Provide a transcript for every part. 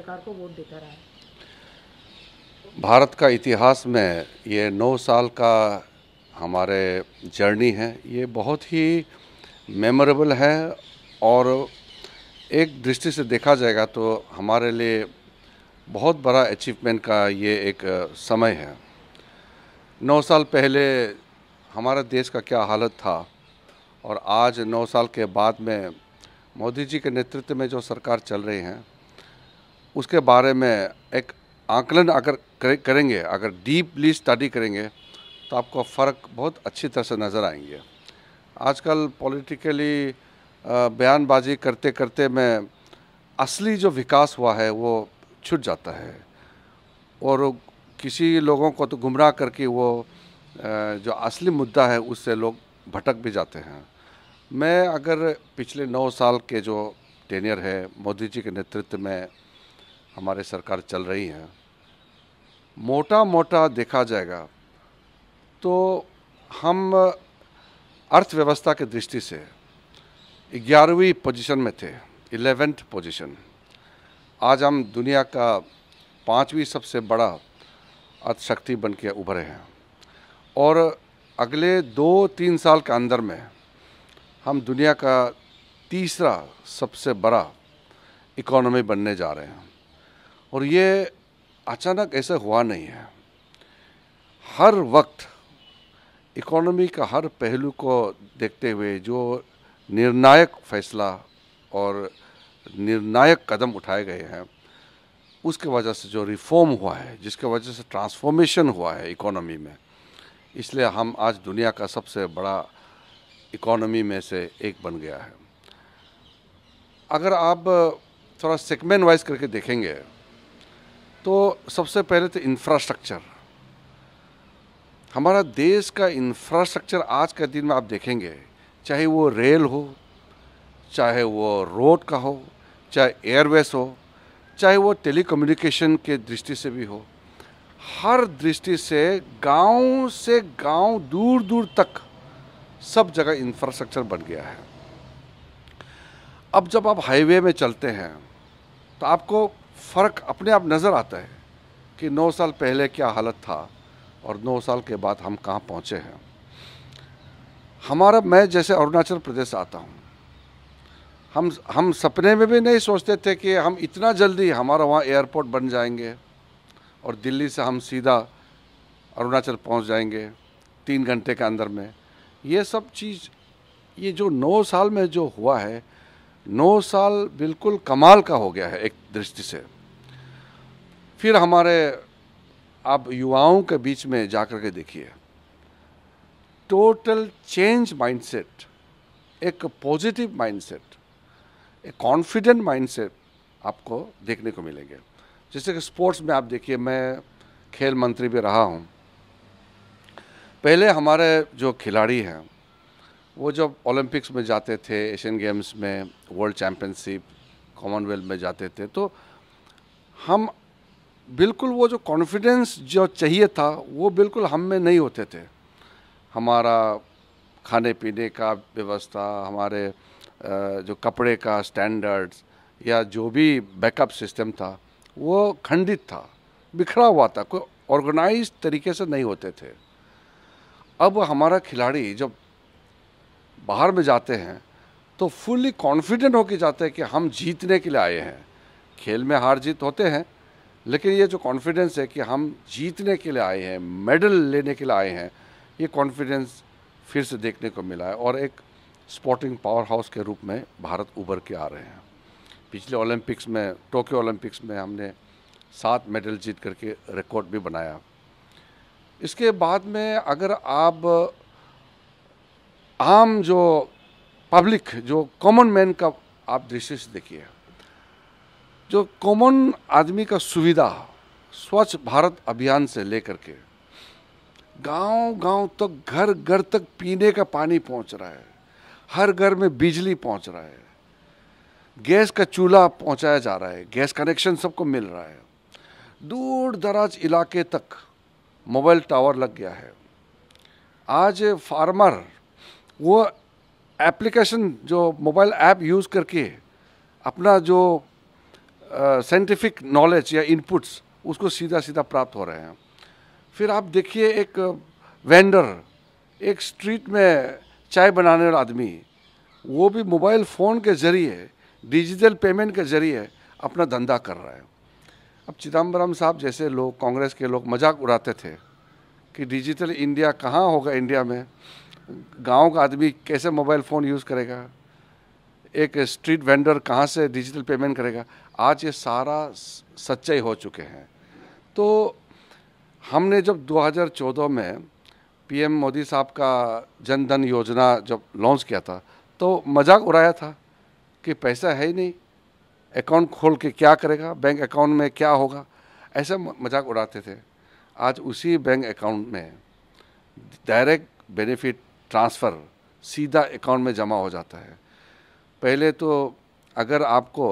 सरकार को वोट देता रहा है भारत का इतिहास में ये नौ साल का हमारे जर्नी है ये बहुत ही मेमोरेबल है और एक दृष्टि से देखा जाएगा तो हमारे लिए बहुत बड़ा अचीवमेंट का ये एक समय है नौ साल पहले हमारा देश का क्या हालत था और आज नौ साल के बाद में मोदी जी के नेतृत्व में जो सरकार चल रही हैं उसके बारे में एक आंकलन अगर करेंगे अगर डीपली स्टडी करेंगे तो आपको फ़र्क बहुत अच्छी तरह से नज़र आएंगे आजकल पॉलिटिकली बयानबाजी करते करते में असली जो विकास हुआ है वो छुट जाता है और किसी लोगों को तो गुमराह करके वो जो असली मुद्दा है उससे लोग भटक भी जाते हैं मैं अगर पिछले नौ साल के जो टेनियर है मोदी जी के नेतृत्व में हमारे सरकार चल रही है मोटा मोटा देखा जाएगा तो हम अर्थव्यवस्था के दृष्टि से ग्यारहवीं पोजीशन में थे इलेवेंथ पोजीशन आज हम दुनिया का पांचवी सबसे बड़ा अर्थशक्ति बन के उभरे हैं और अगले दो तीन साल के अंदर में हम दुनिया का तीसरा सबसे बड़ा इकोनॉमी बनने जा रहे हैं और ये अचानक ऐसा हुआ नहीं है हर वक्त इकोनॉमी का हर पहलू को देखते हुए जो निर्णायक फैसला और निर्णायक कदम उठाए गए हैं उसके वजह से जो रिफॉर्म हुआ है जिसके वजह से ट्रांसफॉर्मेशन हुआ है इकोनॉमी में इसलिए हम आज दुनिया का सबसे बड़ा इकोनॉमी में से एक बन गया है अगर आप थोड़ा सेगमेंट वाइज करके देखेंगे तो सबसे पहले तो इंफ्रास्ट्रक्चर हमारा देश का इंफ्रास्ट्रक्चर आज के दिन में आप देखेंगे चाहे वो रेल हो चाहे वो रोड का हो चाहे एयरवेज हो चाहे वो टेली के दृष्टि से भी हो हर दृष्टि से गांव से गांव दूर दूर तक सब जगह इंफ्रास्ट्रक्चर बन गया है अब जब आप हाईवे में चलते हैं तो आपको फ़र्क अपने आप नज़र आता है कि नौ साल पहले क्या हालत था और नौ साल के बाद हम कहाँ पहुँचे हैं हमारा मैं जैसे अरुणाचल प्रदेश आता हूँ हम हम सपने में भी नहीं सोचते थे कि हम इतना जल्दी हमारा वहाँ एयरपोर्ट बन जाएंगे और दिल्ली से हम सीधा अरुणाचल पहुँच जाएंगे तीन घंटे के अंदर में ये सब चीज़ ये जो नौ साल में जो हुआ है नौ साल बिल्कुल कमाल का हो गया है एक दृष्टि से फिर हमारे आप युवाओं के बीच में जाकर के देखिए टोटल चेंज माइंडसेट एक पॉजिटिव माइंडसेट एक कॉन्फिडेंट माइंडसेट आपको देखने को मिलेंगे जैसे कि स्पोर्ट्स में आप देखिए मैं खेल मंत्री भी रहा हूँ पहले हमारे जो खिलाड़ी हैं वो जब ओलंपिक्स में जाते थे एशियन गेम्स में वर्ल्ड चैम्पियनशिप कॉमनवेल्थ में जाते थे तो हम बिल्कुल वो जो कॉन्फिडेंस जो चाहिए था वो बिल्कुल हम में नहीं होते थे हमारा खाने पीने का व्यवस्था हमारे जो कपड़े का स्टैंडर्ड्स या जो भी बैकअप सिस्टम था वो खंडित था बिखरा हुआ था कोई ऑर्गेनाइज तरीके से नहीं होते थे अब हमारा खिलाड़ी जब बाहर में जाते हैं तो फुल्ली कॉन्फिडेंट होकर जाते हैं कि हम जीतने के लिए आए हैं खेल में हार जीत होते हैं लेकिन ये जो कॉन्फिडेंस है कि हम जीतने के लिए आए हैं मेडल लेने के लिए आए हैं ये कॉन्फिडेंस फिर से देखने को मिला है और एक स्पोर्टिंग पावर हाउस के रूप में भारत उभर के आ रहे हैं पिछले ओलंपिक्स में टोक्यो ओलंपिक्स में हमने सात मेडल जीत करके रिकॉर्ड भी बनाया इसके बाद में अगर आप आम जो पब्लिक जो कॉमन मैन का आप दृश्य से देखिए जो कॉमन आदमी का सुविधा स्वच्छ भारत अभियान से लेकर के गांव गांव तक तो घर घर तक पीने का पानी पहुंच रहा है हर घर में बिजली पहुंच रहा है गैस का चूल्हा पहुंचाया जा रहा है गैस कनेक्शन सबको मिल रहा है दूर दराज इलाके तक मोबाइल टावर लग गया है आज फार्मर वो एप्लीकेशन जो मोबाइल ऐप यूज़ करके अपना जो साइंटिफिक नॉलेज या इनपुट्स उसको सीधा सीधा प्राप्त हो रहे हैं फिर आप देखिए एक वेंडर एक स्ट्रीट में चाय बनाने वाला आदमी वो भी मोबाइल फ़ोन के ज़रिए डिजिटल पेमेंट के ज़रिए अपना धंधा कर रहा है अब चिदम्बरम साहब जैसे लोग कांग्रेस के लोग मजाक उड़ाते थे कि डिजिटल इंडिया कहाँ होगा इंडिया में गांव का आदमी कैसे मोबाइल फ़ोन यूज़ करेगा एक स्ट्रीट वेंडर कहाँ से डिजिटल पेमेंट करेगा आज ये सारा सच्चाई हो चुके हैं तो हमने जब 2014 में पीएम मोदी साहब का जन धन योजना जब लॉन्च किया था तो मजाक उड़ाया था कि पैसा है ही नहीं अकाउंट खोल के क्या करेगा बैंक अकाउंट में क्या होगा ऐसा मजाक उड़ाते थे आज उसी बैंक अकाउंट में डायरेक्ट बेनिफिट ट्रांसफ़र सीधा अकाउंट में जमा हो जाता है पहले तो अगर आपको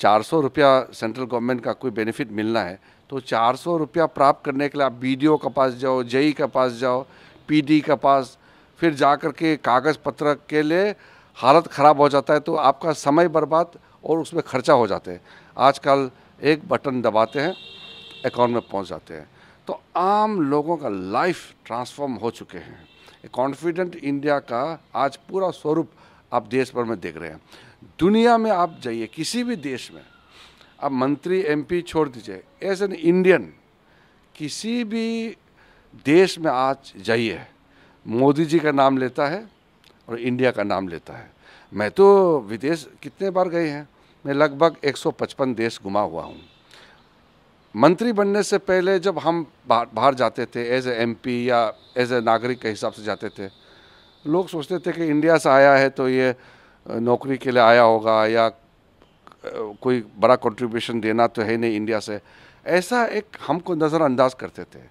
चार सौ रुपया सेंट्रल गवर्नमेंट का कोई बेनिफिट मिलना है तो चार सौ रुपया प्राप्त करने के लिए आप बी के पास जाओ जेई e के पास जाओ पीडी के पास फिर जा कर के कागज़ पत्र के लिए हालत ख़राब हो जाता है तो आपका समय बर्बाद और उसमें खर्चा हो जाते हैं आजकल एक बटन दबाते हैं अकाउंट में पहुंच जाते हैं तो आम लोगों का लाइफ ट्रांसफॉर्म हो चुके हैं कॉन्फिडेंट इंडिया का आज पूरा स्वरूप आप देश भर में देख रहे हैं दुनिया में आप जाइए किसी भी देश में आप मंत्री एमपी छोड़ दीजिए एज एन इंडियन किसी भी देश में आज जाइए मोदी जी का नाम लेता है और इंडिया का नाम लेता है मैं तो विदेश कितने बार गए हैं मैं लगभग 155 देश घुमा हुआ हूँ मंत्री बनने से पहले जब हम बाहर बाहर जाते थे एज ए एम या एज ए नागरिक के हिसाब से जाते थे लोग सोचते थे कि इंडिया से आया है तो ये नौकरी के लिए आया होगा या कोई बड़ा कंट्रीब्यूशन देना तो है नहीं इंडिया से ऐसा एक हमको नज़रअंदाज करते थे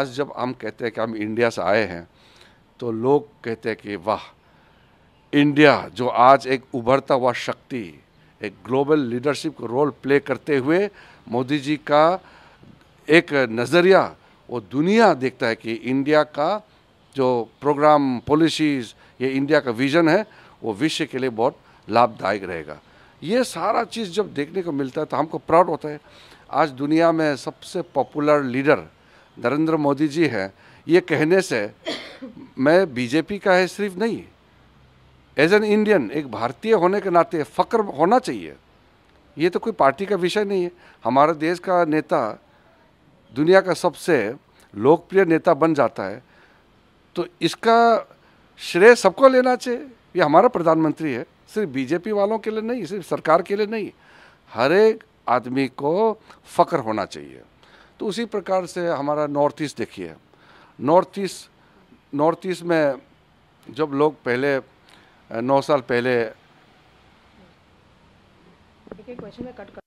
आज जब हम कहते हैं कि हम इंडिया से आए हैं तो लोग कहते हैं कि वाह इंडिया जो आज एक उभरता हुआ शक्ति एक ग्लोबल लीडरशिप का रोल प्ले करते हुए मोदी जी का एक नज़रिया वो दुनिया देखता है कि इंडिया का जो प्रोग्राम पॉलिसीज़ ये इंडिया का विज़न है वो विश्व के लिए बहुत लाभदायक रहेगा ये सारा चीज़ जब देखने को मिलता है तो हमको प्राउड होता है आज दुनिया में सबसे पॉपुलर लीडर नरेंद्र मोदी जी हैं ये कहने से मैं बीजेपी का है सिर्फ नहीं एज एन इंडियन एक भारतीय होने के नाते फ़क्र होना चाहिए ये तो कोई पार्टी का विषय नहीं है हमारे देश का नेता दुनिया का सबसे लोकप्रिय नेता बन जाता है तो इसका श्रेय सबको लेना चाहिए ये हमारा प्रधानमंत्री है सिर्फ बीजेपी वालों के लिए नहीं सिर्फ सरकार के लिए नहीं हर एक आदमी को फ़क्र होना चाहिए तो उसी प्रकार से हमारा नॉर्थ ईस्ट देखिए नॉर्थ ईस्ट नॉर्थ ईस्ट में जब लोग पहले नौ साल पहले एक एक क्वेश्चन में कट